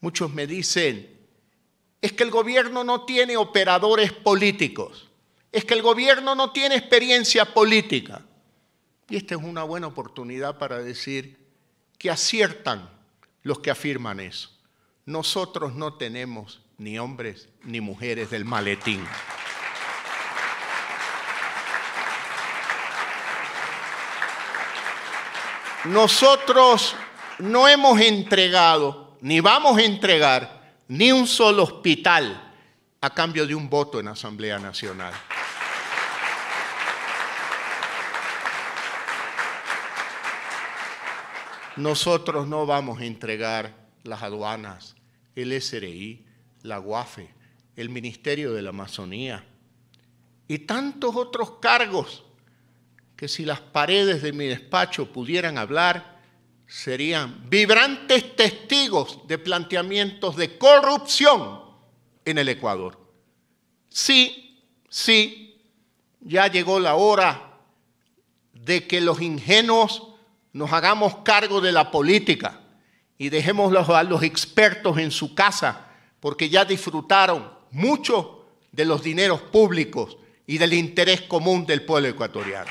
Muchos me dicen, es que el gobierno no tiene operadores políticos, es que el gobierno no tiene experiencia política. Y esta es una buena oportunidad para decir que aciertan los que afirman eso. Nosotros no tenemos ni hombres ni mujeres del maletín. Nosotros no hemos entregado ni vamos a entregar ni un solo hospital a cambio de un voto en Asamblea Nacional. Nosotros no vamos a entregar las aduanas, el SRI, la UAFE, el Ministerio de la Amazonía y tantos otros cargos que si las paredes de mi despacho pudieran hablar, serían vibrantes testigos de planteamientos de corrupción en el Ecuador. Sí, sí, ya llegó la hora de que los ingenuos nos hagamos cargo de la política y dejemos a los expertos en su casa, porque ya disfrutaron mucho de los dineros públicos y del interés común del pueblo ecuatoriano.